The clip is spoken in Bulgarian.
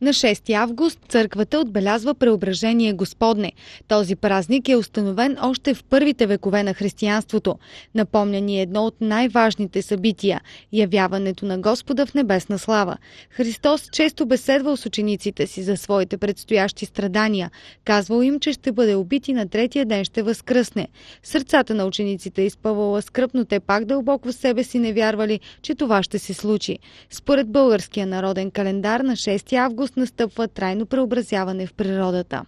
На 6 август църквата отбелязва преображение Господне. Този празник е установен още в първите векове на християнството. Напомня ни едно от най-важните събития – явяването на Господа в небесна слава. Христос често беседвал с учениците си за своите предстоящи страдания. Казвал им, че ще бъде убит и на третия ден ще възкръсне. Сърцата на учениците е изпъвала скръп, но те пак дълбоко в себе си не вярвали, че това ще се случи. Според българския народен календар на 6 август скорост настъпва трайно преобразяване в природата.